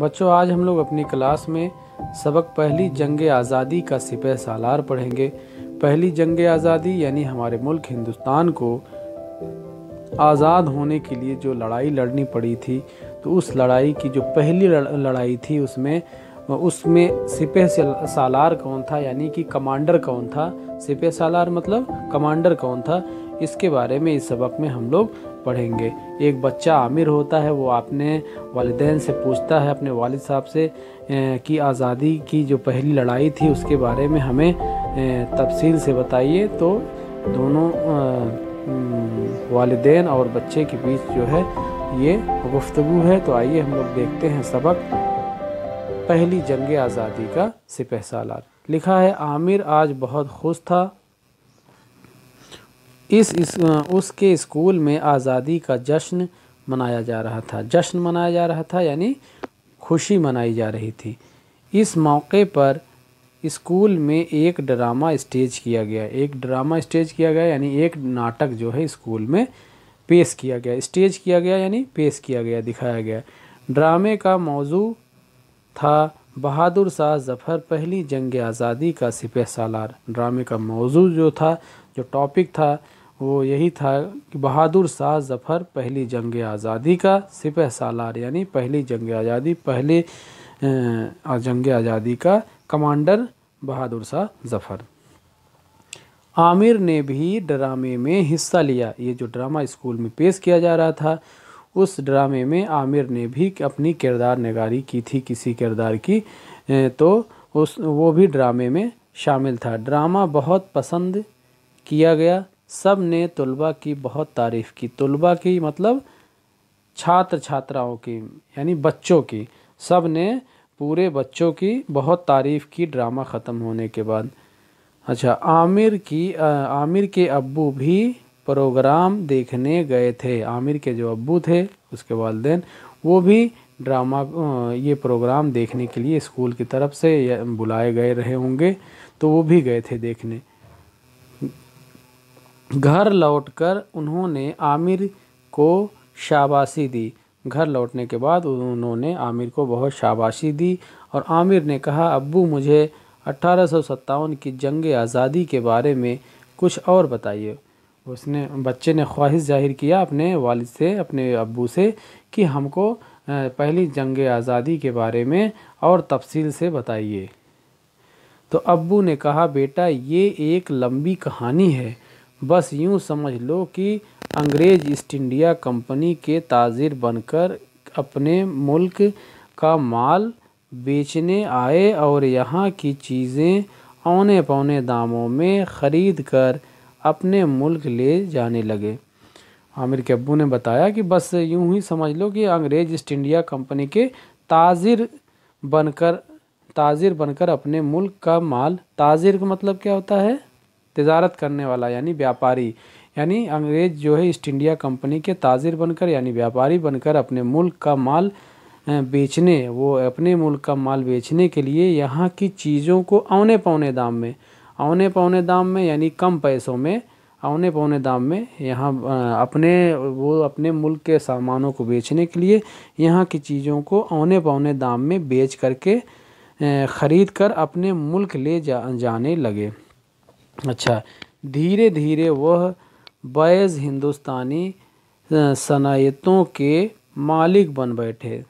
बच्चों आज हम लोग अपनी क्लास में सबक पहली जंग आज़ादी का सिपह सालार पढ़ेंगे पहली जंग आज़ादी यानी हमारे मुल्क हिंदुस्तान को आज़ाद होने के लिए जो लड़ाई लड़नी पड़ी थी तो उस लड़ाई की जो पहली लड़ाई थी उसमें उसमें सिपह सालार कौन था यानी कि कमांडर कौन था सिपह सालार मतलब कमांडर कौन था इसके बारे में इस सबक में हम लोग पढ़ेंगे एक बच्चा आमिर होता है वो अपने वालदेन से पूछता है अपने वालिद साहब से कि आज़ादी की जो पहली लड़ाई थी उसके बारे में हमें तफसील से बताइए तो दोनों वालदेन और बच्चे के बीच जो है ये गुफ्तु है तो आइए हम लोग देखते हैं सबक पहली जंग आज़ादी का सिपह सालार लिखा है आमिर आज बहुत खुश था इस, इस उसके स्कूल में आज़ादी का जश्न मनाया जा रहा था जश्न मनाया जा रहा था यानी खुशी मनाई जा रही थी इस मौके पर स्कूल में एक ड्रामा स्टेज किया गया एक ड्रामा स्टेज किया गया यानी एक नाटक जो है स्कूल में पेश किया गया स्टेज किया गया यानी पेश किया गया दिखाया गया ड्रामे का मौजू था बहादुर शाह जफ़र पहली जंग आज़ादी का सिपह सालार ड्रामे का मौजू जो था जो टॉपिक था वो यही था कि बहादुर शाह जफ़र पहली जंग आज़ादी का सिपह सालार यानी पहली जंग आज़ादी पहले जंग आज़ादी का कमांडर बहादुर शाह जफ़र आमिर ने भी ड्रामे में हिस्सा लिया ये जो ड्रामा स्कूल में पेश किया जा रहा था उस ड्रामे में आमिर ने भी अपनी किरदार नगारी की थी किसी किरदार की तो उस वो भी ड्रामे में शामिल था ड्रामा बहुत पसंद किया गया सब ने तलबा की बहुत तारीफ़ की तलबा की मतलब छात्र छात्राओं की यानी बच्चों की सब ने पूरे बच्चों की बहुत तारीफ़ की ड्रामा ख़त्म होने के बाद अच्छा आमिर की आ, आमिर के अब्बू भी प्रोग्राम देखने गए थे आमिर के जो अब्बू थे उसके वालदेन वो भी ड्रामा ये प्रोग्राम देखने के लिए स्कूल की तरफ से बुलाए गए रहे होंगे तो वो भी गए थे देखने घर लौटकर उन्होंने आमिर को शाबाशी दी घर लौटने के बाद उन्होंने आमिर को बहुत शाबाशी दी और आमिर ने कहा अब्बू मुझे अट्ठारह की जंग आज़ादी के बारे में कुछ और बताइए उसने बच्चे ने ख्वाहिश जाहिर किया अपने वालिद से अपने अब्बू से कि हमको पहली जंग आज़ादी के बारे में और तफसील से बताइए तो अब्बू ने कहा बेटा ये एक लंबी कहानी है बस यूँ समझ लो कि अंग्रेज़ ईस्ट इंडिया कंपनी के ताजिर बनकर अपने मुल्क का माल बेचने आए और यहाँ की चीज़ें औने पौने दामों में ख़रीद कर अपने मुल्क ले जाने लगे आमिर के अबू ने बताया कि बस यूं ही समझ लो कि अंग्रेज़ ईस्ट इंडिया कंपनी के ताजिर बनकर ताजिर बनकर अपने मुल्क का माल ताजिर का मतलब क्या होता है तजारत करने वाला यानी व्यापारी यानी अंग्रेज़ जो है ईस्ट इंडिया कंपनी के ताजिर बनकर यानी व्यापारी बनकर अपने मुल्क का माल बेचने वो अपने मुल्क का माल बेचने के लिए यहाँ की चीज़ों को औने पौने दाम में औने पौने दाम में यानी कम पैसों में औने पौने दाम में यहाँ अपने वो अपने मुल्क के सामानों को बेचने के लिए यहाँ की चीज़ों को औने पौने दाम में बेच करके ख़रीद कर अपने मुल्क ले जा, जाने लगे अच्छा धीरे धीरे वह बैज़ हिंदुस्तानी सनायतों के मालिक बन बैठे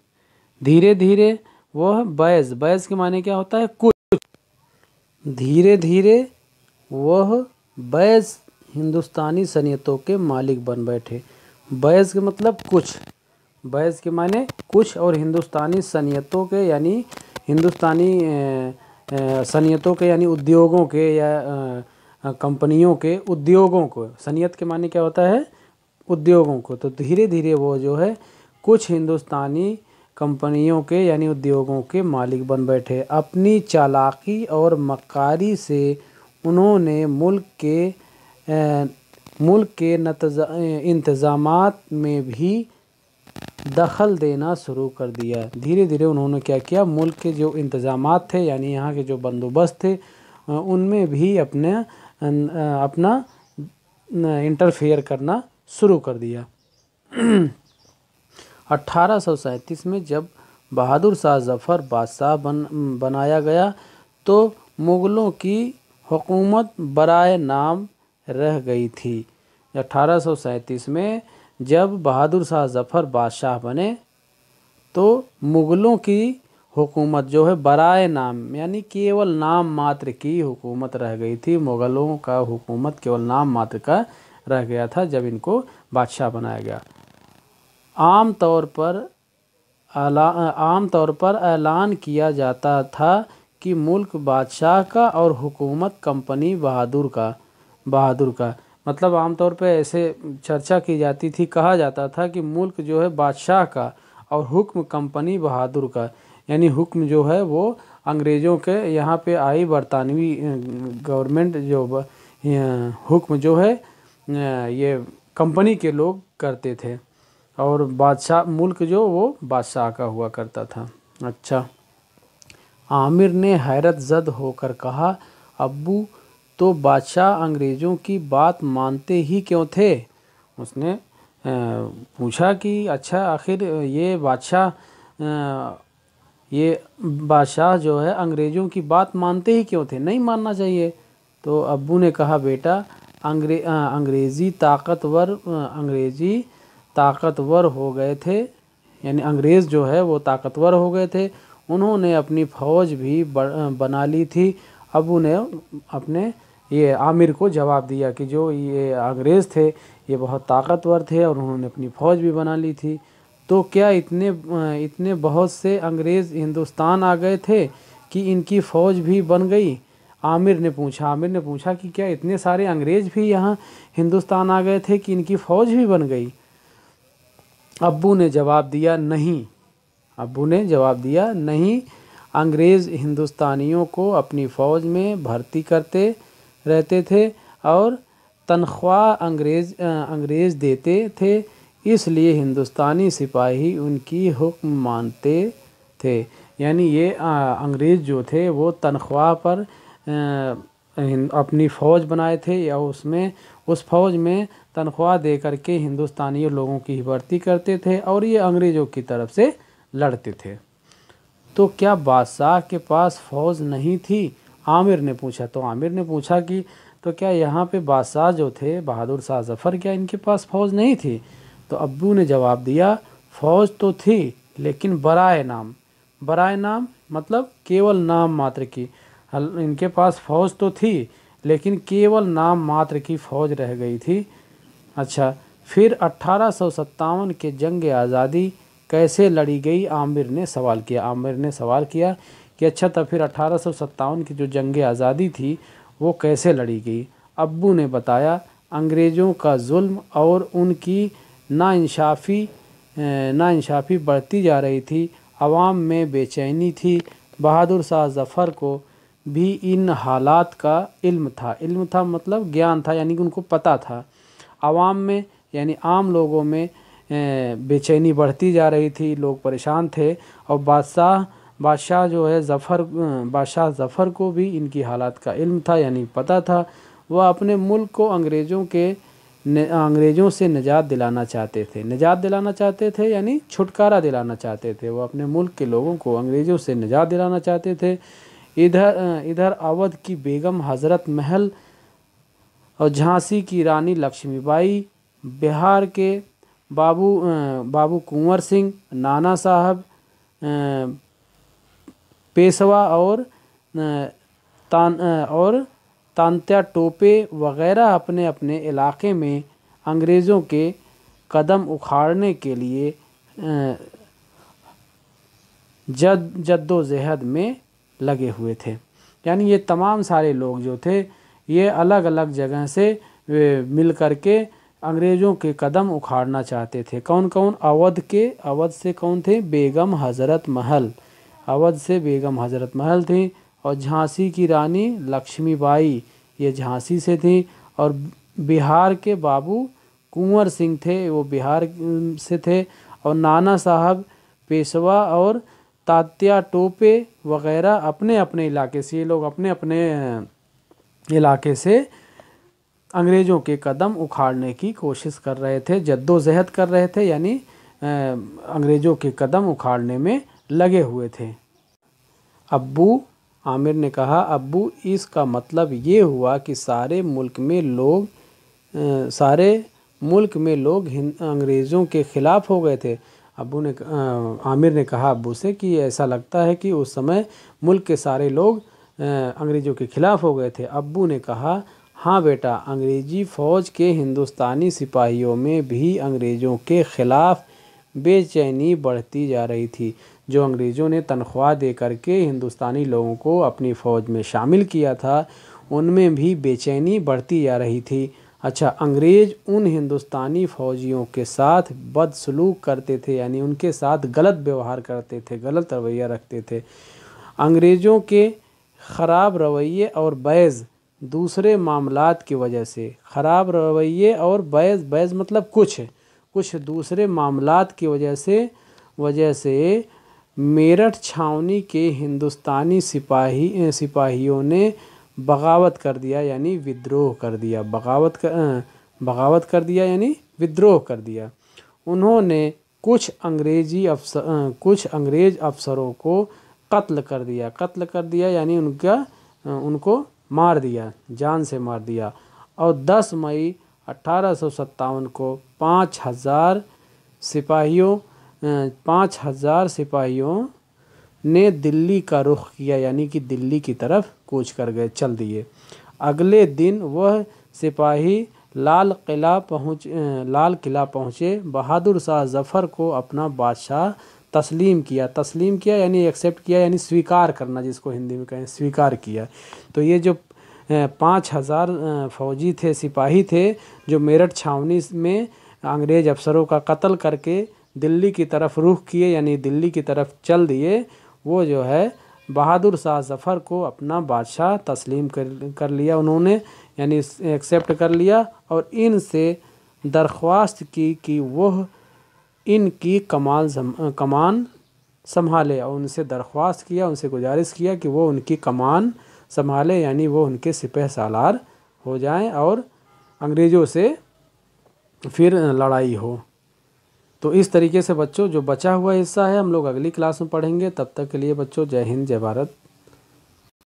धीरे धीरे वह बैज़ बैज़ के माने क्या होता है कुछ धीरे धीरे वह बैज़ हिंदुस्तानी सनीतों के मालिक बन बैठे बैज़ के मतलब कुछ बैज़ के माने कुछ और हिंदुस्तानी सनीतों के यानी हिंदुस्तानी सनीतों के यानी उद्योगों के या कंपनियों के उद्योगों को सनीत के माने क्या होता है उद्योगों को तो धीरे धीरे वो जो है कुछ हिंदुस्तानी कंपनियों के यानी उद्योगों के मालिक बन बैठे अपनी चालाकी और मकारी से उन्होंने मुल्क के ए, मुल्क के इंतज़ाम में भी दखल देना शुरू कर दिया धीरे धीरे उन्होंने क्या किया मुल्क के जो इंतज़ाम थे यानी यहाँ के जो बंदोबस्त थे उनमें भी अपने अपना इंटरफेयर करना शुरू कर दिया अट्ठारह में जब बहादुर शाह जफ़र बादशाह बन बनाया गया तो मुग़लों की हुकूमत बरए नाम रह गई थी अट्ठारह में जब बहादुर शाह जफ़र बादशाह बने तो मुग़लों की हुकूमत जो है बराए नाम यानी केवल नाम मात्र की हुकूमत रह गई थी मुग़लों का हुकूमत केवल नाम मात्र का रह गया था जब इनको बादशाह बनाया गया आम तौर पर आम तौर पर ऐलान किया जाता था कि मुल्क बादशाह का और हुकूमत कंपनी बहादुर का बहादुर का मतलब आमतौर पर ऐसे चर्चा की जाती थी कहा जाता था कि मुल्क जो है बादशाह का और हुक्म कंपनी बहादुर का यानी हुक्म जो है वो अंग्रेज़ों के यहाँ पे आई बरतानवी गवर्नमेंट जो हुक्म जो है ये कंपनी के लोग करते थे और बादशाह मुल्क जो वो बादशाह का हुआ करता था अच्छा आमिर ने हैरत जद होकर कहा अबू तो बादशाह अंग्रेज़ों की बात मानते ही क्यों थे उसने पूछा कि अच्छा आखिर ये बादशाह ये बादशाह जो है अंग्रेज़ों की बात मानते ही क्यों थे नहीं मानना चाहिए तो अबू ने कहा बेटा अंग्रे अंग्रेज़ी ताकतवर अंग्रेज़ी ताकतवर हो गए थे यानी अंग्रेज़ जो है वो ताकतवर हो गए थे उन्होंने अपनी फ़ौज भी बना ली थी अबू ने अपने ये आमिर को जवाब दिया कि जो ये अंग्रेज़ थे ये बहुत ताकतवर थे और उन्होंने अपनी फ़ौज भी बना ली थी तो क्या इतने इतने बहुत से अंग्रेज़ हिंदुस्तान आ गए थे कि इनकी फ़ौज भी बन गई आमिर ने पूछा आमिर ने पूछा कि क्या इतने सारे अंग्रेज़ भी यहाँ हिंदुस्तान आ गए थे कि इनकी फ़ौज भी बन गई अबू ने जवाब दिया नहीं अबू ने जवाब दिया नहीं अंग्रेज़ हिंदुस्तानियों को अपनी फ़ौज में भर्ती करते रहते थे और तनख्वाह अंग्रेज अंग्रेज़ देते थे इसलिए हिंदुस्तानी सिपाही उनकी हुक्म मानते थे यानी ये अंग्रेज़ जो थे वो तनख्वाह पर अपनी फ़ौज बनाए थे या उसमें उस फौज में तनख्वाह दे करके हिंदुस्तानी लोगों की भर्ती करते थे और ये अंग्रेज़ों की तरफ से लड़ते थे तो क्या बादशाह के पास फौज नहीं थी आमिर ने पूछा तो आमिर ने पूछा कि तो क्या यहाँ पे बादशाह जो थे बहादुर शाह जफ़र क्या इनके पास फ़ौज नहीं थी तो अब्बू ने जवाब दिया फ़ौज तो थी लेकिन बराए नाम बराए नाम मतलब केवल नाम मात्र की इनके पास फ़ौज तो थी लेकिन केवल नाम मात्र की फ़ौज रह गई थी अच्छा फिर अट्ठारह के जंग आज़ादी कैसे लड़ी गई आमिर ने सवाल किया आमिर ने सवाल किया कि अच्छा तो फिर अठारह की जो जंग आज़ादी थी वो कैसे लड़ी गई अब्बू ने बताया अंग्रेज़ों का जुल्म और उनकी नाानसाफ़ी नाानसाफ़ी बढ़ती जा रही थी आवाम में बेचैनी थी बहादुर शाह जफ़र को भी इन हालात का इल्म था इल्म था मतलब ज्ञान था यानी कि उनको पता था आवाम में यानी आम लोगों में बेचैनी बढ़ती जा रही थी लोग परेशान थे और बादशाह बादशाह जो है ज़फ़र बादशाह ज़फ़र को भी इनकी हालात का इल्म था यानी पता था वह अपने मुल्क को अंग्रेज़ों के अंग्रेज़ों से निजात दिलाना चाहते थे निजात दिलाना चाहते थे यानी छुटकारा दिलाना चाहते थे वह अपने मुल्क के लोगों को अंग्रेज़ों से निजात दिलाना चाहते थे इधर इधर अवध की बेगम हज़रत महल और झांसी की रानी लक्ष्मीबाई बिहार के बाबू बाबू कुंवर सिंह नाना साहब पेशवा और तान और तांत्या टोपे वगैरह अपने अपने इलाके में अंग्रेज़ों के कदम उखाड़ने के लिए जद जद्दोजहद में लगे हुए थे यानी ये तमाम सारे लोग जो थे ये अलग अलग जगह से मिल कर के अंग्रेज़ों के कदम उखाड़ना चाहते थे कौन कौन अवध के अवध से कौन थे बेगम हज़रत महल अवध से बेगम हज़रत महल थी और झांसी की रानी लक्ष्मीबाई ये झांसी से थी और बिहार के बाबू कुंवर सिंह थे वो बिहार से थे और नाना साहब पेशवा और तात्या टोपे वगैरह अपने अपने इलाके से ये लोग अपने अपने इलाके से अंग्रेज़ों के कदम उखाड़ने की कोशिश कर रहे थे जद्दोजहद कर रहे थे यानी अंग्रेज़ों के कदम उखाड़ने में लगे हुए थे अब्बू आमिर ने कहा अब्बू इसका मतलब ये हुआ कि सारे मुल्क में लोग आ, सारे मुल्क में लोग अंग्रेज़ों के ख़िलाफ़ हो गए थे अबू ने आ, आमिर ने कहा अबू से कि ऐसा लगता है कि उस समय मुल्क के सारे लोग अंग्रेज़ों के ख़िलाफ़ हो गए थे अबू ने कहा हाँ बेटा अंग्रेज़ी फ़ौज के हिंदुस्तानी सिपाहियों में भी अंग्रेज़ों के ख़िलाफ़ बेचैनी बढ़ती जा रही थी जो अंग्रेज़ों ने तनख्वाह दे करके हिंदुस्तानी लोगों को अपनी फ़ौज में शामिल किया था उनमें भी बेचैनी बढ़ती जा रही थी अच्छा अंग्रेज़ उन हिंदुस्तानी फ़ौजियों के साथ बदसलूक करते थे यानी उनके साथ गलत व्यवहार करते थे गलत रवैया रखते थे अंग्रेज़ों के ख़राब रवैये और बैज़ दूसरे मामला की वजह से ख़राब रवैये और बैज़ बैज़ मतलब कुछ कुछ दूसरे मामला की वजह से वजह से मेरठ छावनी के हिंदुस्तानी सिपाही सिपाहियों ने बगावत कर दिया यानी विद्रोह कर दिया बगावत कर बगावत कर दिया यानी विद्रोह कर दिया उन्होंने कुछ अंग्रेजी अफसर कुछ अंग्रेज अफसरों को कत्ल कर दिया कत्ल कर दिया यानी उनका उनको मार दिया जान से मार दिया और 10 मई अठारह को पाँच हज़ार सिपाहियों पाँच हज़ार सिपाहियों ने दिल्ली का रुख किया यानी कि दिल्ली की तरफ कूच कर गए चल दिए अगले दिन वह सिपाही लाल किला पहुँच लाल किला पहुँचे बहादुर शाह जफ़र को अपना बादशाह तस्लीम किया तस्लीम किया यानी एक्सेप्ट किया यानी स्वीकार करना जिसको हिंदी में कहें स्वीकार किया तो ये जो पाँच हज़ार फौजी थे सिपाही थे जो मेरठ छावनी में अंग्रेज़ अफसरों का कत्ल करके दिल्ली की तरफ रुख किए यानी दिल्ली की तरफ चल दिए वो जो है बहादुर शाह जफ़र को अपना बादशाह तस्लीम कर कर लिया उन्होंने यानी एक्सेप्ट कर लिया और इनसे दरख्वास्त की कि वह इनकी कमाल कमान संभाले और उनसे दरख्वास्त किया उनसे गुजारिश किया कि वो उनकी कमान संभाले यानी वो उनके सिपह सालार हो जाएं और अंग्रेज़ों से फिर लड़ाई हो तो इस तरीके से बच्चों जो बचा हुआ हिस्सा है हम लोग अगली क्लास में पढ़ेंगे तब तक के लिए बच्चों जय हिंद जय भारत